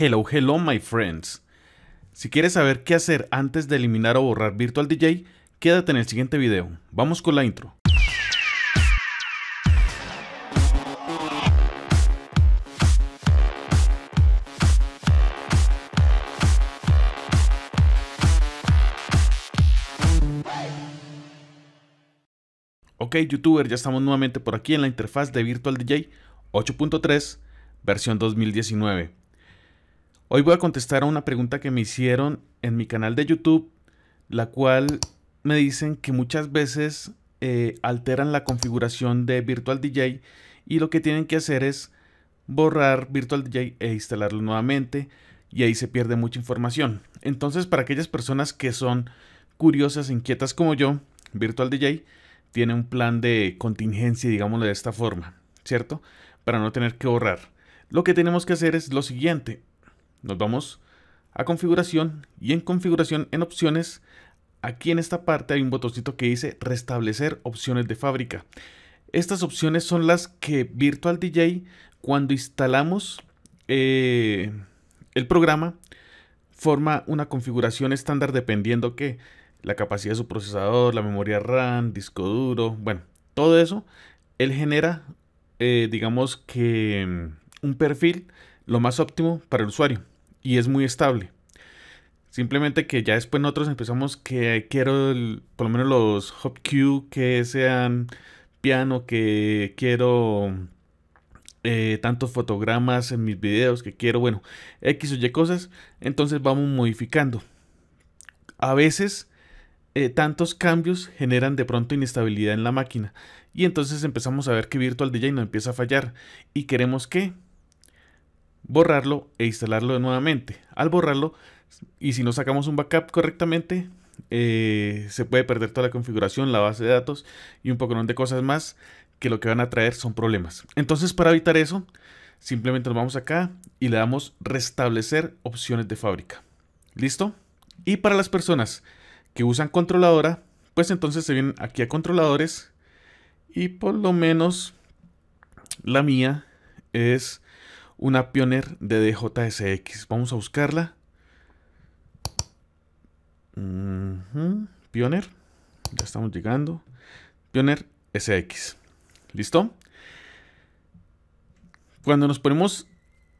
Hello, hello my friends. Si quieres saber qué hacer antes de eliminar o borrar Virtual DJ, quédate en el siguiente video. Vamos con la intro. Ok youtuber, ya estamos nuevamente por aquí en la interfaz de Virtual DJ 8.3 versión 2019. Hoy voy a contestar a una pregunta que me hicieron en mi canal de YouTube, la cual me dicen que muchas veces eh, alteran la configuración de Virtual DJ y lo que tienen que hacer es borrar Virtual DJ e instalarlo nuevamente y ahí se pierde mucha información. Entonces para aquellas personas que son curiosas, e inquietas como yo, Virtual DJ tiene un plan de contingencia, digámoslo de esta forma, ¿cierto? Para no tener que borrar. Lo que tenemos que hacer es lo siguiente, nos vamos a configuración y en configuración en opciones, aquí en esta parte hay un botoncito que dice restablecer opciones de fábrica. Estas opciones son las que Virtual DJ cuando instalamos eh, el programa forma una configuración estándar dependiendo que la capacidad de su procesador, la memoria RAM, disco duro, bueno, todo eso, él genera, eh, digamos que mm, un perfil lo más óptimo para el usuario y es muy estable. Simplemente que ya después nosotros empezamos que quiero por lo menos los Queue. que sean piano, que quiero eh, tantos fotogramas en mis videos, que quiero, bueno, X o Y cosas, entonces vamos modificando. A veces eh, tantos cambios generan de pronto inestabilidad en la máquina y entonces empezamos a ver que Virtual DJ no empieza a fallar y queremos que borrarlo e instalarlo nuevamente. Al borrarlo, y si no sacamos un backup correctamente, eh, se puede perder toda la configuración, la base de datos y un poco de cosas más que lo que van a traer son problemas. Entonces, para evitar eso, simplemente nos vamos acá y le damos restablecer opciones de fábrica. ¿Listo? Y para las personas que usan controladora, pues entonces se vienen aquí a controladores y por lo menos la mía es una Pioneer djsx, Vamos a buscarla. pioner Ya estamos llegando. Pioneer SX. ¿Listo? Cuando nos ponemos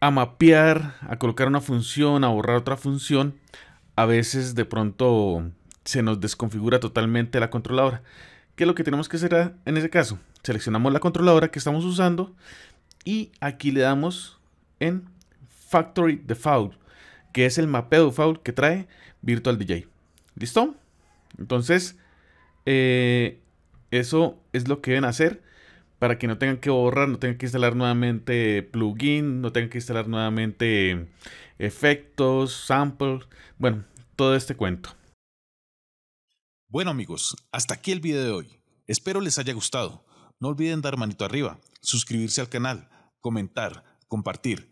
a mapear, a colocar una función, a borrar otra función, a veces de pronto se nos desconfigura totalmente la controladora. ¿Qué es lo que tenemos que hacer en ese caso? Seleccionamos la controladora que estamos usando y aquí le damos en Factory Default, que es el mapeo default que trae Virtual DJ. ¿Listo? Entonces, eh, eso es lo que deben hacer para que no tengan que borrar, no tengan que instalar nuevamente plugin, no tengan que instalar nuevamente efectos, samples, bueno, todo este cuento. Bueno amigos, hasta aquí el video de hoy. Espero les haya gustado. No olviden dar manito arriba, suscribirse al canal, comentar, compartir